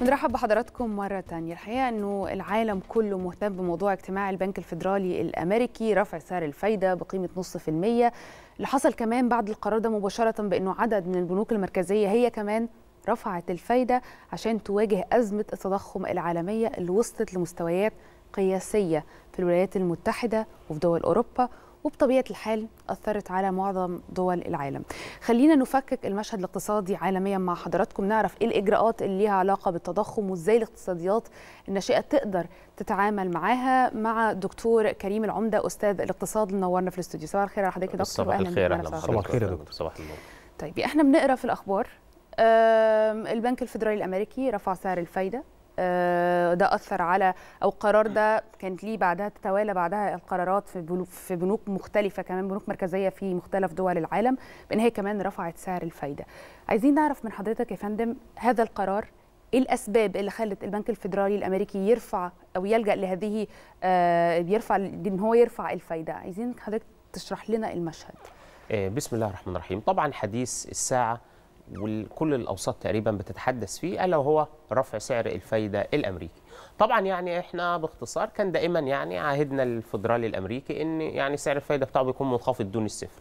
بنرحب بحضراتكم مرة تانية الحقيقة أنه العالم كله مهتم بموضوع اجتماع البنك الفيدرالي الأمريكي رفع سعر الفايدة بقيمة نص في المية اللي حصل كمان بعد القرار ده مباشرة بأنه عدد من البنوك المركزية هي كمان رفعت الفايدة عشان تواجه أزمة التضخم العالمية اللي وصلت لمستويات قياسية في الولايات المتحدة وفي دول أوروبا وبطبيعه الحال اثرت على معظم دول العالم. خلينا نفكك المشهد الاقتصادي عالميا مع حضراتكم نعرف ايه الاجراءات اللي ليها علاقه بالتضخم وازاي الاقتصاديات الناشئه تقدر تتعامل معاها مع دكتور كريم العمده استاذ الاقتصاد اللي نورنا في الاستوديو صباح الخير على حضرتك يا دكتور صباح الخير اهلا صباح الخير يا دكتور صباح النور طيب احنا بنقرا في الاخبار البنك الفيدرالي الامريكي رفع سعر الفايده آه، ده اثر على او قرار ده كانت ليه بعدها تتوالى بعدها القرارات في بنوك في بنوك مختلفه كمان بنوك مركزيه في مختلف دول العالم بان هي كمان رفعت سعر الفايده عايزين نعرف من حضرتك يا فندم هذا القرار ايه الاسباب اللي خلت البنك الفيدرالي الامريكي يرفع او يلجا لهذه آه، يرفع ان هو يرفع الفايده عايزين حضرتك تشرح لنا المشهد آه، بسم الله الرحمن الرحيم طبعا حديث الساعه وكل الاوساط تقريبا بتتحدث فيه الا وهو رفع سعر الفايده الامريكي. طبعا يعني احنا باختصار كان دائما يعني عهدنا الفدرالي الامريكي ان يعني سعر الفايده بتاعه بيكون منخفض دون الصفر.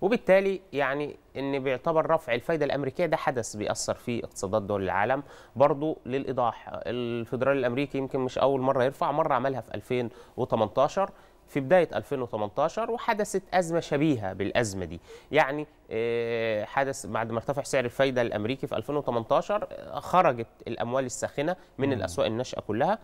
وبالتالي يعني ان بيعتبر رفع الفايده الامريكيه ده حدث بيأثر في اقتصادات دول العالم برضه للايضاح الفدرالي الامريكي يمكن مش اول مره يرفع مره عملها في 2018 في بداية 2018 وحدثت أزمة شبيهة بالأزمة دي يعني آه، حدث بعد ما ارتفع سعر الفايدة الأمريكي في 2018 آه، خرجت الأموال الساخنة من الأسواق الناشئة كلها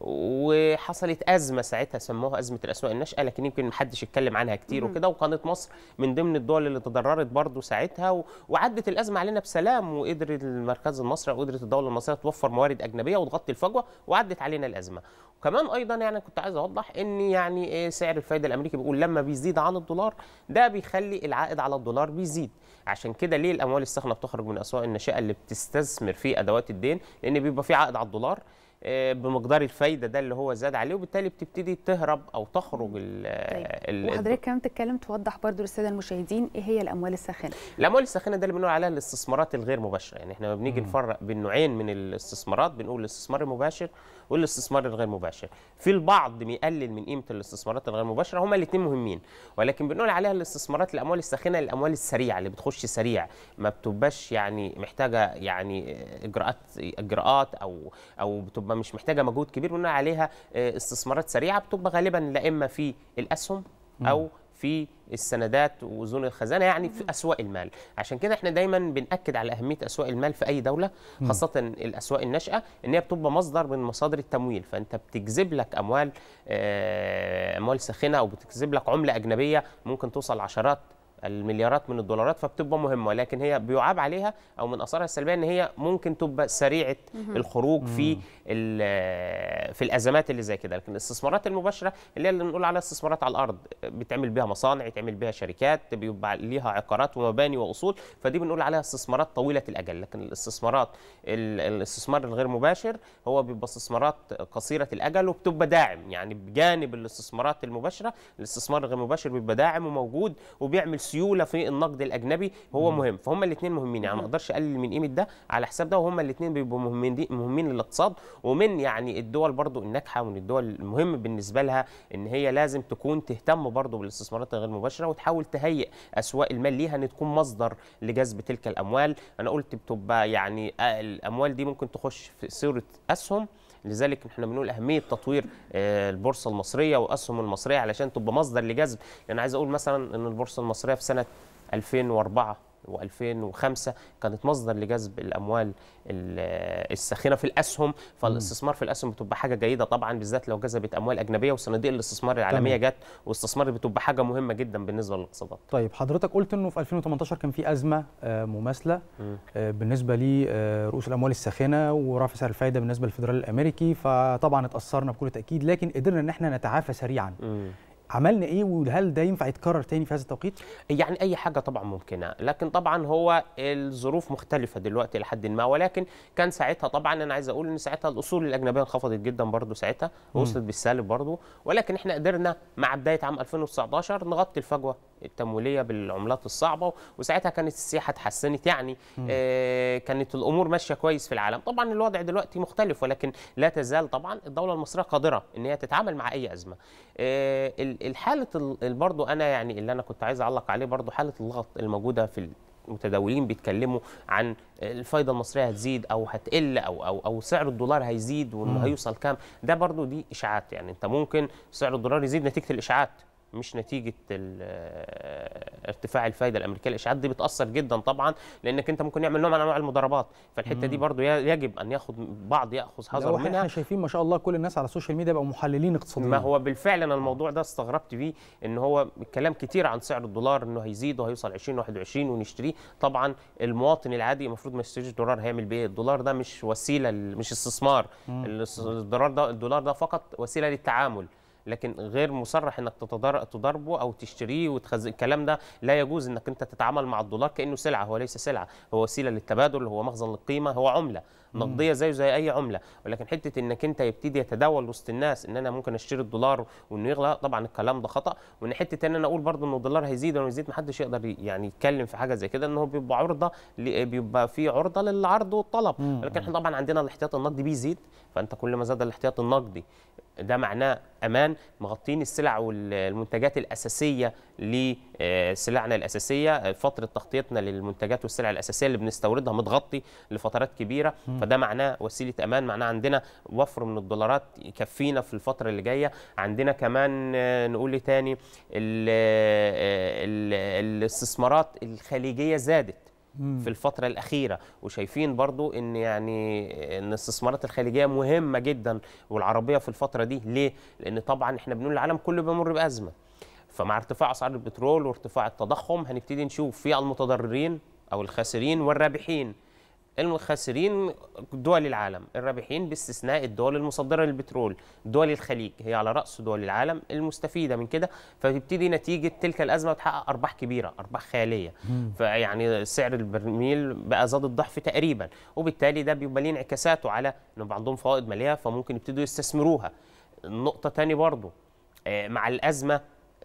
وحصلت ازمه ساعتها سموها ازمه الاسواق الناشئه لكن يمكن محدش اتكلم عنها كتير وكده وكانت مصر من ضمن الدول اللي تضررت برضو ساعتها وعدت الازمه علينا بسلام وقدر المركز المصري قدرت الدوله المصريه توفر موارد اجنبيه وتغطي الفجوه وعدت علينا الازمه وكمان ايضا يعني كنت عايز اوضح ان يعني إيه سعر الفايده الامريكي بيقول لما بيزيد عن الدولار ده بيخلي العائد على الدولار بيزيد عشان كده ليه الاموال الساخنه بتخرج من الاسواق الناشئه اللي بتستثمر في ادوات الدين لان بيبقى في عائد على الدولار آه، بمقدار الفايده ده اللي هو زاد عليه وبالتالي بتبتدي تهرب او تخرج ال طيب. وحضرتك كمان بتتكلم توضح برضو للساده المشاهدين ايه هي الاموال الساخنه الاموال الساخنه ده اللي بنقول عليها الاستثمارات الغير مباشره يعني احنا بنيجي نفرق بين نوعين من الاستثمارات بنقول الاستثمار المباشر والاستثمار الغير مباشر في البعض بيقلل من قيمه الاستثمارات الغير مباشره هما الاثنين مهمين ولكن بنقول عليها الاستثمارات الاموال الساخنه الاموال السريعه اللي بتخش سريع ما بتبقاش يعني محتاجه يعني اجراءات اجراءات او او بتبقى بتبقى مش محتاجه مجهود كبير بناء عليها آه، استثمارات سريعه بتبقى غالبا لا اما في الاسهم او في السندات وزون الخزانه يعني في اسواق المال عشان كده احنا دايما بناكد على اهميه اسواق المال في اي دوله خاصه الاسواق الناشئه ان هي بتبقى مصدر من مصادر التمويل فانت بتجذب لك اموال آه، اموال ساخنه او بتجذب لك عمله اجنبيه ممكن توصل عشرات المليارات من الدولارات فبتبقى مهمه ولكن هي بيعاب عليها او من اثارها السلبيه ان هي ممكن تبقى سريعه الخروج في في الازمات اللي زي كده لكن الاستثمارات المباشره اللي هي اللي بنقول عليها استثمارات على الارض بتعمل بيها مصانع بتعمل بيها شركات بيبقى ليها عقارات ومباني واصول فدي بنقول عليها استثمارات طويله الاجل لكن الاستثمارات الاستثمار الغير مباشر هو بيبقى استثمارات قصيره الاجل وبتبقى داعم يعني بجانب الاستثمارات المباشره الاستثمار الغير مباشر بيبقى داعم وموجود وبيعمل السيوله في النقد الاجنبي هو مهم فهم الاثنين مهمين يعني ما اقدرش اقلل من قيمه ده على حساب ده وهم الاثنين بيبقوا مهمين مهمين للاقتصاد ومن يعني الدول برضو الناجحه ومن الدول المهم بالنسبه لها ان هي لازم تكون تهتم برضو بالاستثمارات الغير مباشره وتحاول تهيئ اسواق المال ليها ان تكون مصدر لجذب تلك الاموال انا قلت بتبقى يعني آه، الاموال دي ممكن تخش في صوره اسهم لذلك احنا بنقول اهميه تطوير آه، البورصه المصريه واسهم المصريه علشان تبقى مصدر لجذب يعني عايز اقول مثلا ان البورصه المصريه في سنه 2004 و2005 كانت مصدر لجذب الاموال الساخنه في الاسهم فالاستثمار في الاسهم بتبقى حاجه جيده طبعا بالذات لو جذبت اموال اجنبيه وصناديق الاستثمار العالميه جت واستثمار بتبقى حاجه مهمه جدا بالنسبه للاقتصادات. طيب حضرتك قلت انه في 2018 كان في ازمه آه، مماثله آه، بالنسبه لرؤوس آه، الاموال الساخنه ورفع سعر الفائده بالنسبه للفدرال الامريكي فطبعا اتاثرنا بكل تاكيد لكن قدرنا ان احنا نتعافى سريعا. عملنا ايه وهل ده ينفع يتكرر تاني في هذا التوقيت؟ يعني اي حاجه طبعا ممكنه، لكن طبعا هو الظروف مختلفه دلوقتي لحد ما ولكن كان ساعتها طبعا انا عايز اقول ان ساعتها الاصول الاجنبيه انخفضت جدا برضه ساعتها وصلت بالسالب برضه ولكن احنا قدرنا مع بدايه عام 2019 نغطي الفجوه التمويليه بالعملات الصعبه وساعتها كانت السياحه اتحسنت يعني آه كانت الامور ماشيه كويس في العالم طبعا الوضع دلوقتي مختلف ولكن لا تزال طبعا الدوله المصريه قادره ان هي تتعامل مع اي ازمه آه الحاله برضو انا يعني اللي انا كنت عايز اعلق عليه برضو حاله الضغط الموجوده في المتداولين بيتكلموا عن الفايده المصريه هتزيد او هتقل او او او سعر الدولار هيزيد وانه هيوصل كام ده برضو دي اشاعات يعني انت ممكن سعر الدولار يزيد نتيجه الاشاعات مش نتيجه ارتفاع الفايده الامريكيه الاشاعات دي بتاثر جدا طبعا لانك انت ممكن يعمل نوع من انواع المضاربات فالحته دي برضو يجب ان ياخد بعض ياخذ حذر منها احنا شايفين ما شاء الله كل الناس على السوشيال ميديا بقوا محللين اقتصاديين ما هو بالفعل انا الموضوع ده استغربت بيه ان هو كلام كتير عن سعر الدولار انه هيزيد وهيوصل 20 21 ونشتريه طبعا المواطن العادي المفروض ما يشتريش دولار هيعمل بيه الدولار ده مش وسيله مش استثمار الدولار ده الدولار ده فقط وسيله للتعامل لكن غير مصرح انك تضربه او تشتريه وتخزن الكلام ده لا يجوز انك انت تتعامل مع الدولار كانه سلعه هو ليس سلعه هو وسيله للتبادل هو مخزن للقيمه هو عمله نقديه زيه زي اي عمله ولكن حته انك انت يبتدي يتداول وسط الناس ان انا ممكن اشتري الدولار وانه يغلى طبعا الكلام ده خطا وان حته ان انا اقول برضه ان الدولار هيزيد ولا يزيد ما حدش يقدر يعني يتكلم في حاجه زي كده ان هو بيبقى عرضه بيبقى في عرضه للعرض والطلب ولكن احنا طبعا عندنا الاحتياط النقدي بيزيد فانت كل ما زاد الاحتياط النقدي ده معناه امان مغطين السلع والمنتجات الاساسيه لسلعنا آه، الاساسيه فتره تغطيتنا للمنتجات والسلع الاساسيه اللي بنستوردها متغطي لفترات كبيره فده معناه وسيله امان معناه عندنا وفر من الدولارات يكفينا في الفتره اللي جايه عندنا كمان آه، نقول إيه تاني آه، الاستثمارات الخليجيه زادت في الفترة الأخيرة وشايفين برضو إن يعني آه، إن الاستثمارات الخليجية مهمة جدا والعربية في الفترة دي ليه؟ لأن طبعا إحنا بنقول العالم كله بيمر بأزمة فمع ارتفاع أسعار البترول وارتفاع التضخم هنبتدي نشوف في المتضررين أو الخاسرين والرابحين الخاسرين دول العالم الرابحين باستثناء الدول المصدره للبترول دول الخليج هي على راس دول العالم المستفيده من كده فبتبتدي نتيجه تلك الازمه تحقق ارباح كبيره ارباح خياليه فيعني سعر البرميل بقى زاد الضعف تقريبا وبالتالي ده بيبقى ليه انعكاساته على ان عندهم فوائد ماليه فممكن يبتدوا يستثمروها نقطه تاني برضو آه، مع الازمه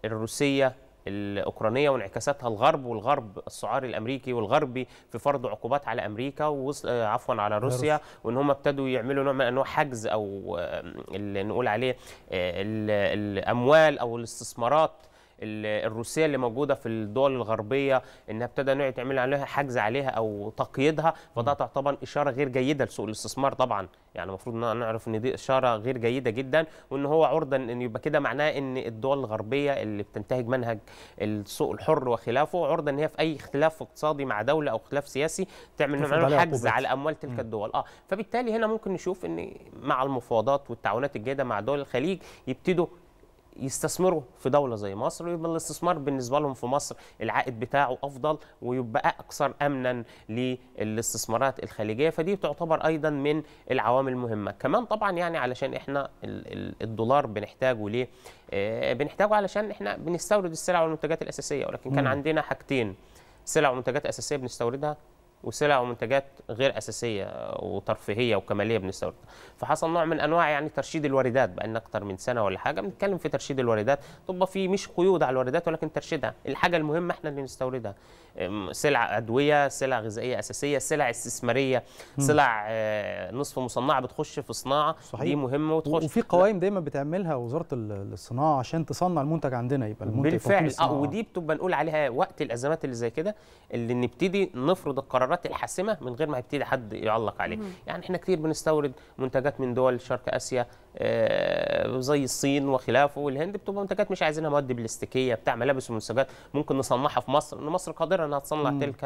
الروسيه الاوكرانيه وانعكاساتها الغرب والغرب السعاري الامريكي والغربي في فرض عقوبات على امريكا ووصل آه، عفوا على روسيا وان هم ابتدوا يعملوا نوع من انواع حجز او اللي نقول عليه آه، الاموال او الاستثمارات الروسيه اللي موجوده في الدول الغربيه انها ابتدى نوع تعمل عليها حجز عليها او تقييدها فده تعتبر اشاره غير جيده لسوق الاستثمار طبعا يعني المفروض نعرف ان دي اشاره غير جيده جدا وان هو عرضه ان يبقى كده معناه ان الدول الغربيه اللي بتنتهج منهج السوق الحر وخلافه عرضه ان هي في اي اختلاف اقتصادي مع دوله او اختلاف سياسي تعمل نوع حجز على اموال تلك الدول اه فبالتالي هنا ممكن نشوف ان مع المفاوضات والتعاونات الجيده مع دول الخليج يبتدوا يستثمروا في دوله زي مصر ويبقى الاستثمار بالنسبه لهم في مصر العائد بتاعه افضل ويبقى اكثر امنا للاستثمارات الخليجيه فدي تعتبر ايضا من العوامل المهمه كمان طبعا يعني علشان احنا الدولار بنحتاجه ليه آه، بنحتاجه علشان احنا بنستورد السلع والمنتجات الاساسيه ولكن كان عندنا حاجتين سلع ومنتجات اساسيه بنستوردها وسلع ومنتجات غير اساسيه وترفيهيه وكماليه بنستوردها فحصل نوع من انواع يعني ترشيد الواردات بقالنا اكتر من سنه ولا حاجه بنتكلم في ترشيد الواردات تبقى في مش قيود على الواردات ولكن ترشيدها الحاجه المهمه احنا اللي نستوردها سلع ادويه سلع غذائيه اساسيه سلع استثماريه سلع آه، نصف مصنعه بتخش في صناعه صحيح. دي مهمه وتخش وفي قوائم دايما بتعملها وزاره الصناعه عشان تصنع المنتج عندنا يبقى المنتج بالفعل اه ودي بتبقى نقول عليها وقت الازمات اللي زي كده اللي نبتدي نفرض القرارات الحاسمه من غير ما يبتدي حد يعلق عليه يعني احنا كتير بنستورد منتجات من دول شرق اسيا آه، زي الصين وخلافه والهند بتبقى منتجات مش عايزينها مواد بلاستيكيه بتاع ملابس ومنسوجات ممكن نصنعها في مصر ان مصر قادره انها تصنع مم. تلك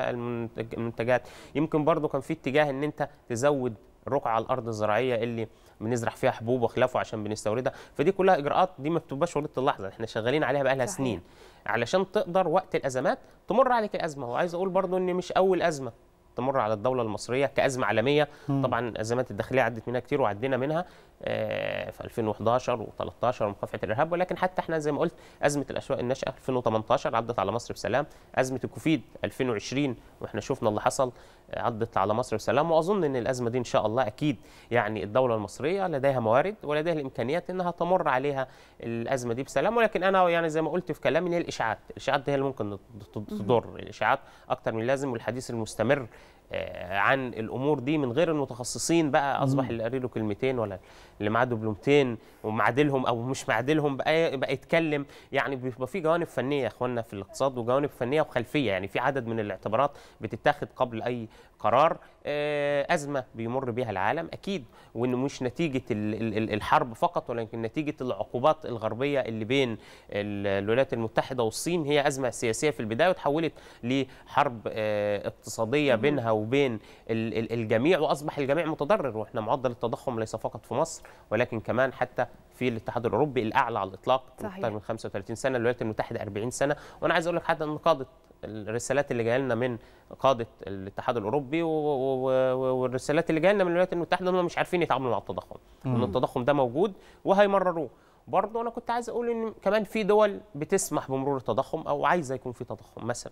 المنتجات يمكن برضو كان في اتجاه ان انت تزود رقعة الأرض الزراعية اللي بنزرع فيها حبوب وخلافه عشان بنستوردها فدي كلها إجراءات دي ما بتبقاش ورده اللحظة احنا شغالين عليها بقالها لها سنين علشان تقدر وقت الأزمات تمر عليك الأزمة وعايز أقول برضو إن مش أول أزمة تمر على الدوله المصريه كازمه عالميه طبعا الازمات الداخليه عدت منها كتير وعدينا منها آه، في 2011 و13 ومكافحه الارهاب ولكن حتى احنا زي ما قلت ازمه الاسواق الناشئه 2018 عدت على مصر بسلام ازمه الكوفيد 2020 واحنا شفنا اللي حصل آه، عدت على مصر بسلام واظن ان الازمه دي ان شاء الله اكيد يعني الدوله المصريه لديها موارد ولديها الامكانيات انها تمر عليها الازمه دي بسلام ولكن انا يعني زي ما قلت في كلامي هي الاشاعات الاشاعات دي هي اللي ممكن تضر الاشاعات اكتر من اللازم والحديث المستمر آه، عن الامور دي من غير المتخصصين بقى اصبح اللي قاري له كلمتين ولا اللي معاه دبلومتين ومعادلهم او مش معادلهم بقى بقى يتكلم يعني بيبقى في جوانب فنيه يا اخوانا في الاقتصاد وجوانب فنيه وخلفيه يعني في عدد من الاعتبارات بتتاخد قبل اي قرار آه، ازمه بيمر بها العالم اكيد وان مش نتيجه الحرب فقط ولكن نتيجه العقوبات الغربيه اللي بين الولايات المتحده والصين هي ازمه سياسيه في البدايه وتحولت لحرب آه، اقتصاديه بينها وبين الجميع واصبح الجميع متضرر واحنا معدل التضخم ليس فقط في مصر ولكن كمان حتى في الاتحاد الاوروبي الاعلى على الاطلاق صحيح. من 35 سنه الولايات المتحده 40 سنه وانا عايز اقول لك حتى ان قاده الرسالات اللي جايه لنا من قاده الاتحاد الاوروبي والرسالات اللي جايه لنا من الولايات المتحده هم مش عارفين يتعاملوا مع التضخم ان التضخم ده موجود وهيمرروه برضه انا كنت عايز اقول ان كمان في دول بتسمح بمرور التضخم او عايزه يكون في تضخم مثلا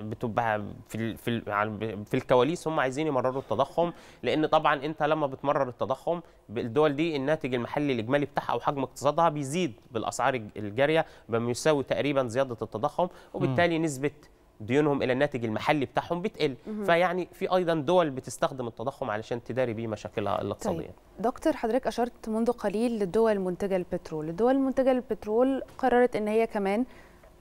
بتبقى في في في الكواليس هم عايزين يمرروا التضخم لان طبعا انت لما بتمرر التضخم بالدول دي الناتج المحلي الاجمالي بتاعها او حجم اقتصادها بيزيد بالاسعار الجاريه بما يساوي تقريبا زياده التضخم وبالتالي نسبه ديونهم الى الناتج المحلي بتاعهم بتقل فيعني في ايضا دول بتستخدم التضخم علشان تداري بيه مشاكلها الاقتصاديه طيب. دكتور حضرتك اشرت منذ قليل للدول المنتجه للبترول الدول المنتجه للبترول قررت ان هي كمان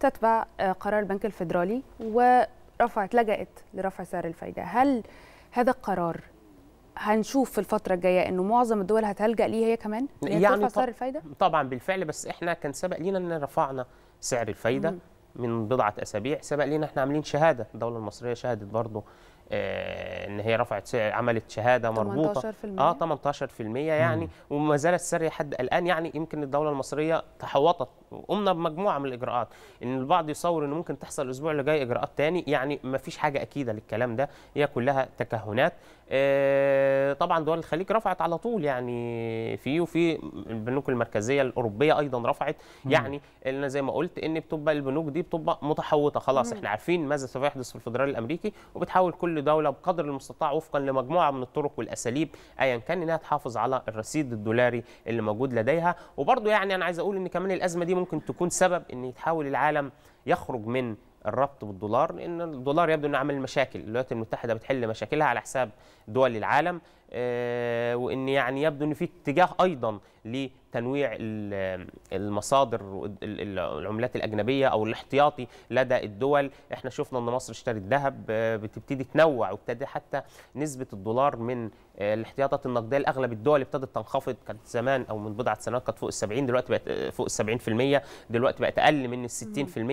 تتبع آه، قرار البنك الفيدرالي ورفعت لجأت لرفع سعر الفايدة هل هذا القرار هنشوف في الفتره الجايه انه معظم الدول هتلجا ليه هي كمان يعني سعر الفايده طبعا بالفعل بس احنا كان سبق لينا ان رفعنا سعر الفايده مم. من بضعه اسابيع سبق لينا احنا عاملين شهاده الدوله المصريه شهدت برضه آه، ان هي رفعت عملت شهاده مربوطه 18% اه 18% يعني وما زالت ساريه حد الان يعني يمكن الدوله المصريه تحوطت وقمنا بمجموعه من الاجراءات ان البعض يصور انه ممكن تحصل الاسبوع اللي جاي اجراءات تاني يعني ما فيش حاجه اكيده للكلام ده هي كلها تكهنات آه طبعا دول الخليج رفعت على طول يعني في وفي البنوك المركزيه الاوروبيه ايضا رفعت مم. يعني انا زي ما قلت ان بتبقى البنوك دي بتبقى متحوطه خلاص مم. احنا عارفين ماذا سوف يحدث في الفدرالي الامريكي وبتحاول كل كل دوله بقدر المستطاع وفقا لمجموعه من الطرق والاساليب ايا كان انها تحافظ على الرصيد الدولاري اللي موجود لديها وبرضه يعني انا عايز اقول ان كمان الازمه دي ممكن تكون سبب ان يتحاول العالم يخرج من الربط بالدولار لان الدولار يبدو انه عامل مشاكل الولايات المتحده بتحل مشاكلها على حساب دول العالم آه، وان يعني يبدو ان في اتجاه ايضا لتنويع المصادر العملات الاجنبيه او الاحتياطي لدى الدول احنا شفنا ان مصر اشترت ذهب آه، بتبتدي تنوع وابتدى حتى نسبه الدولار من آه، الاحتياطات النقديه لاغلب الدول ابتدت تنخفض كانت زمان او من بضعه سنوات كانت فوق ال 70 دلوقتي بقت فوق ال 70% دلوقتي بقت اقل من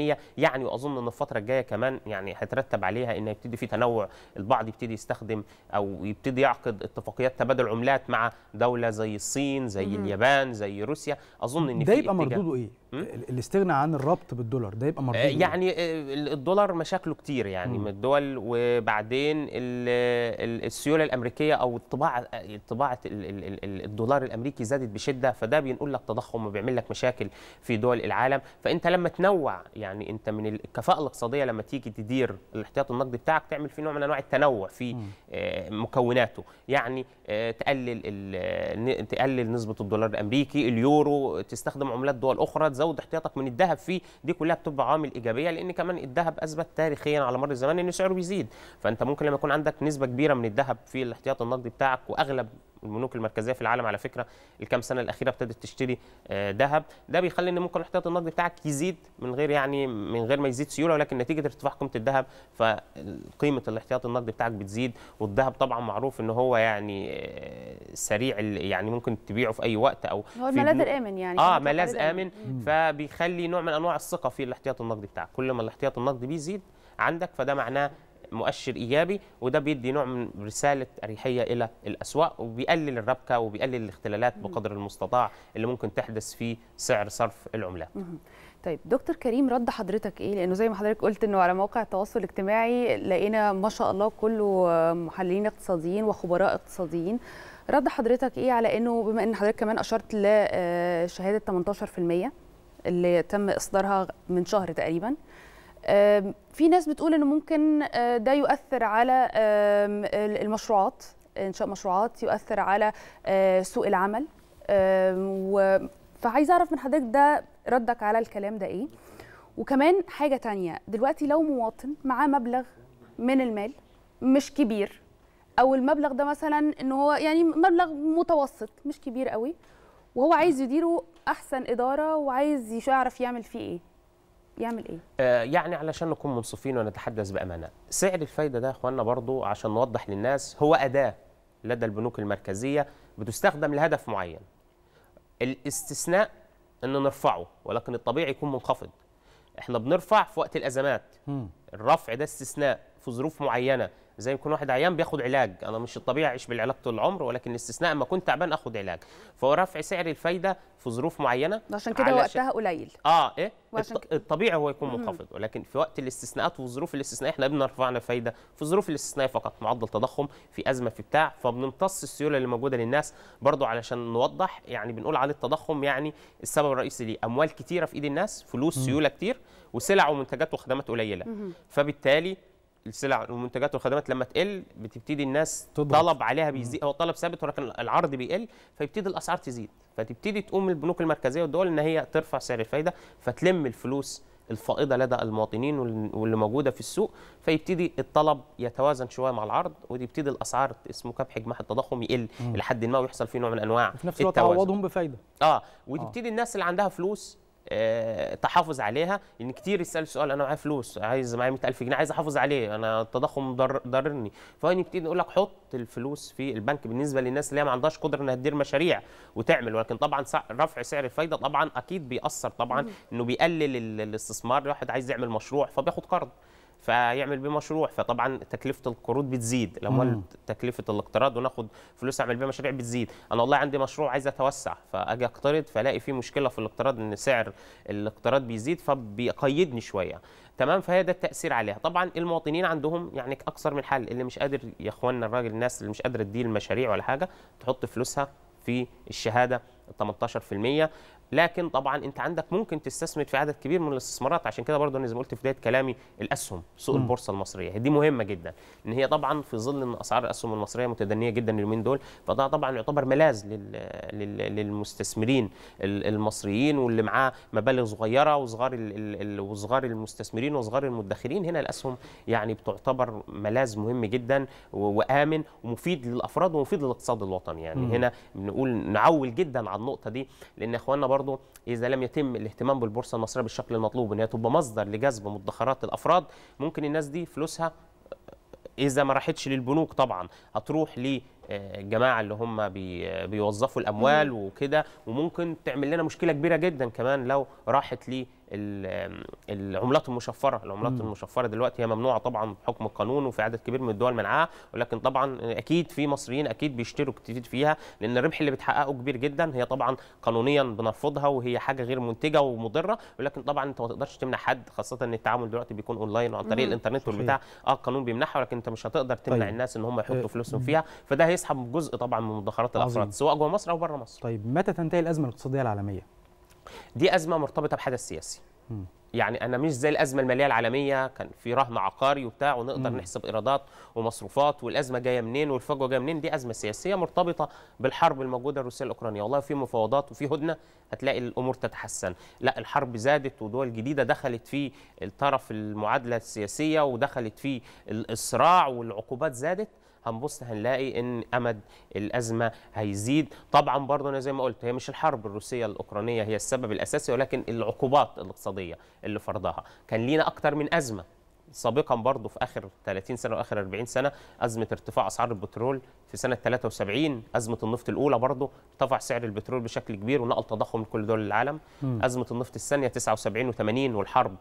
ال 60% يعني واظن ان الفتره الجايه كمان يعني هيترتب عليها ان يبتدي في تنوع البعض يبتدي يستخدم او يبتدي يعقد اتفاقات اتفاقيات تبادل عملات مع دوله زي الصين زي اليابان زي روسيا اظن ان ده يبقى مردوده ايه الاستغناء عن الربط بالدولار ده يبقى مرضي آه، يعني آه، الدولار مشاكله كتير يعني من الدول وبعدين السيوله الامريكيه او الطباعه طباعه الدولار الامريكي زادت بشده فده بينقل لك تضخم وبيعمل لك مشاكل في دول العالم فانت لما تنوع يعني انت من الكفاءه الاقتصاديه لما تيجي تدير الاحتياط النقدي بتاعك تعمل فيه نوع من انواع التنوع في آه، مكوناته يعني تقلل تقلل نسبه الدولار الامريكي اليورو تستخدم عملات دول اخرى زود احتياطك من الذهب فيه دي كلها بتبقى عوامل ايجابيه لان كمان الذهب اثبت تاريخيا على مر الزمان ان سعره بيزيد فانت ممكن لما يكون عندك نسبه كبيره من الذهب في الاحتياط النقدي بتاعك واغلب البنوك المركزيه في العالم على فكره الكام سنه الاخيره ابتدت تشتري آه، ذهب ده بيخلي ان ممكن احتياط النقد بتاعك يزيد من غير يعني من غير ما يزيد سيوله ولكن نتيجه ارتفاع قيمه الذهب فقيمه الاحتياط النقد بتاعك بتزيد والذهب طبعا معروف ان هو يعني آه، سريع يعني ممكن تبيعه في اي وقت او هو الملاذ الامن يعني اه ملاذ امن فبيخلي نوع من انواع الثقه في الاحتياط النقدي بتاعك كل ما الاحتياط النقدي بيزيد عندك فده معناه مؤشر ايجابي وده بيدي نوع من رساله اريحيه الى الاسواق وبيقلل الربكه وبيقلل الاختلالات بقدر المستطاع اللي ممكن تحدث في سعر صرف العملات. طيب دكتور كريم رد حضرتك ايه لانه زي ما حضرتك قلت انه على مواقع التواصل الاجتماعي لقينا ما شاء الله كله محللين اقتصاديين وخبراء اقتصاديين رد حضرتك ايه على انه بما ان حضرتك كمان اشرت لشهاده آه، 18% اللي تم اصدارها من شهر تقريبا في ناس بتقول انه ممكن آه، ده يؤثر على المشروعات انشاء مشروعات يؤثر على آه، سوق العمل فعايزه اعرف من حضرتك ده ردك على الكلام ده ايه وكمان حاجه تانية دلوقتي لو مواطن معاه مبلغ من المال مش كبير او المبلغ ده مثلا ان هو يعني مبلغ متوسط مش كبير قوي وهو عايز يديره احسن اداره وعايز يعرف يعمل فيه ايه يعمل ايه؟ آه يعني علشان نكون منصفين ونتحدث بامانه، سعر الفايده ده يا اخواننا برضو عشان نوضح للناس هو اداه لدى البنوك المركزيه بتستخدم لهدف معين. الاستثناء ان نرفعه ولكن الطبيعي يكون منخفض. احنا بنرفع في وقت الازمات. م. الرفع ده استثناء في ظروف معينه زي ما يكون واحد عيان بياخد علاج انا مش الطبيعي اعيش بالعلاج طول العمر ولكن استثناء ما كنت تعبان اخد علاج فهو رفع سعر الفايده في ظروف معينه عشان كده وقتها قليل اه ايه الطبيعي هو يكون منخفض ولكن في وقت الاستثناءات وظروف الاستثناء احنا بنرفعنا رفعنا فايده في ظروف الاستثناء فقط معدل تضخم في ازمه في بتاع فبنمتص السيوله اللي موجوده للناس برضو علشان نوضح يعني بنقول عليه التضخم يعني السبب الرئيسي ليه اموال كتيره في ايد الناس فلوس سيوله كتير وسلع ومنتجات وخدمات قليله فبالتالي السلع والمنتجات والخدمات لما تقل بتبتدي الناس تضغط. طلب عليها بيزيد هو الطلب ثابت ولكن العرض بيقل فيبتدي الاسعار تزيد فتبتدي تقوم البنوك المركزيه والدول ان هي ترفع سعر الفايده فتلم الفلوس الفائضه لدى المواطنين واللي موجوده في السوق فيبتدي الطلب يتوازن شويه مع العرض وتبتدي الاسعار اسمه كبح حجمها التضخم يقل لحد ما ويحصل فيه نوع من انواع في نفس الوقت تعوضهم بفايده اه, آه. وتبتدي آه. الناس اللي عندها فلوس آه، تحافظ عليها لان يعني كتير يسال سؤال انا معايا فلوس عايز معايا 100000 جنيه عايز احافظ عليه انا التضخم ضررني فنبتدي يعني نقول لك حط الفلوس في البنك بالنسبه للناس اللي هي ما عندهاش قدره انها تدير مشاريع وتعمل ولكن طبعا رفع سعر الفايده طبعا اكيد بيأثر طبعا انه بيقلل الاستثمار الواحد عايز يعمل مشروع فبياخد قرض فيعمل بيه مشروع فطبعا تكلفه القروض بتزيد الاموال تكلفه الاقتراض وناخد فلوس اعمل بيها مشاريع بتزيد انا والله عندي مشروع عايز اتوسع فاجي اقترض فلاقي في مشكله في الاقتراض ان سعر الاقتراض بيزيد فبيقيدني شويه تمام فهي ده التاثير عليها طبعا المواطنين عندهم يعني اكثر من حل اللي مش قادر يا اخوانا الراجل الناس اللي مش قادره تدير المشاريع ولا حاجه تحط فلوسها في الشهاده 18% لكن طبعا انت عندك ممكن تستثمر في عدد كبير من الاستثمارات عشان كده برضه انا زي ما قلت في بدايه كلامي الاسهم سوق م. البورصه المصريه دي مهمه جدا ان هي طبعا في ظل ان اسعار الاسهم المصريه متدنيه جدا اليومين دول فده طبعا يعتبر ملاذ للمستثمرين المصريين واللي معاه مبالغ صغيره وصغار وصغار المستثمرين وصغار المدخرين هنا الاسهم يعني بتعتبر ملاذ مهم جدا وامن ومفيد للافراد ومفيد للاقتصاد الوطني يعني م. هنا بنقول نعول جدا على النقطه دي لان اخواننا برضه برضو اذا لم يتم الاهتمام بالبورصه المصريه بالشكل المطلوب ان هي تبقى مصدر لجذب مدخرات الافراد ممكن الناس دي فلوسها اذا ما راحتش للبنوك طبعا هتروح للجماعه اللي هم بيوظفوا الاموال وكده وممكن تعمل لنا مشكله كبيره جدا كمان لو راحت للبنوك العملات المشفره، العملات م. المشفره دلوقتي هي ممنوعه طبعا بحكم القانون وفي عدد كبير من الدول منعها، ولكن طبعا اكيد في مصريين اكيد بيشتروا كتير فيها لان الربح اللي بتحققه كبير جدا، هي طبعا قانونيا بنرفضها وهي حاجه غير منتجه ومضره، ولكن طبعا انت ما تقدرش تمنع حد خاصه ان التعامل دلوقتي بيكون اونلاين وعن طريق الانترنت والبتاع، اه القانون بيمنعها ولكن انت مش هتقدر تمنع طيب. الناس ان هم يحطوا آه، فلوسهم فيها، فده هيسحب جزء طبعا من مدخرات الافراد سواء جوه مصر او بره مصر. طيب متى تنتهي الازمه الاقتصاديه العالميه؟ دي ازمه مرتبطه بحدث سياسي يعني انا مش زي الازمه الماليه العالميه كان في رهن عقاري وبتاع ونقدر نحسب ايرادات ومصروفات والازمه جايه منين والفجوه جايه منين دي ازمه سياسيه مرتبطه بالحرب الموجوده الروسيه الاوكرانيه والله في مفاوضات وفي هدنه هتلاقي الامور تتحسن لا الحرب زادت ودول جديده دخلت في الطرف المعادله السياسيه ودخلت في الصراع والعقوبات زادت هنبص هنلاقي ان امد الازمه هيزيد طبعا برضه انا زي ما قلت هي مش الحرب الروسيه الاوكرانيه هي السبب الاساسي ولكن العقوبات الاقتصاديه اللي فرضها كان لينا اكتر من ازمه سابقا برضه في اخر 30 سنه واخر 40 سنه ازمه ارتفاع اسعار البترول في سنه 73 ازمه النفط الاولى برضه ارتفع سعر البترول بشكل كبير ونقل تضخم لكل دول العالم م. ازمه النفط الثانيه 79 و80 والحرب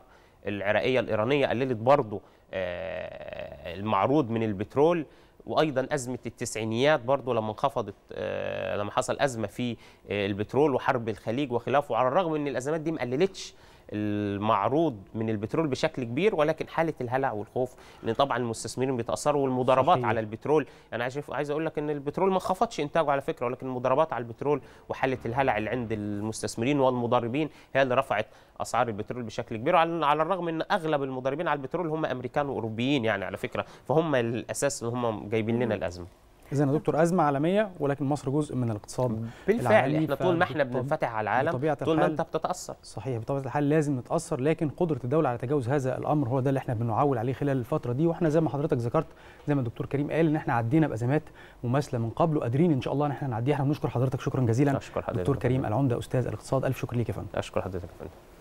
العراقيه الايرانيه قللت برضه آه، المعروض من البترول وايضا ازمه التسعينيات برضو لما انخفضت آه، لما حصل ازمه في آه، البترول وحرب الخليج وخلافه على الرغم ان الازمات دي ما قللتش المعروض من البترول بشكل كبير ولكن حاله الهلع والخوف ان طبعا المستثمرين بيتاثروا والمضاربات صحيح. على البترول انا يعني عايز عايز اقول لك ان البترول ما خفضش انتاجه على فكره ولكن المضاربات على البترول وحاله الهلع اللي عند المستثمرين والمضاربين هي اللي رفعت اسعار البترول بشكل كبير على الرغم ان اغلب المضاربين على البترول هم امريكان واوروبيين يعني على فكره فهم الاساس اللي هم جايبين لنا الازمه اذا يا دكتور ازمه عالميه ولكن مصر جزء من الاقتصاد بالفعل احنا طول ما احنا بننفتح على العالم طول ما انت بتتاثر صحيح بطبيعه الحال لازم نتاثر لكن قدره الدوله على تجاوز هذا الامر هو ده اللي احنا بنعول عليه خلال الفتره دي واحنا زي ما حضرتك ذكرت زي ما الدكتور كريم قال ان احنا عدينا بازمات مماثله من قبل وقادرين ان شاء الله ان احنا نعديها احنا بنشكر حضرتك شكرا جزيلا أشكر حضرتك دكتور كريم العمده استاذ الاقتصاد الف شكر ليك يا فندم اشكر حضرتك يا فندم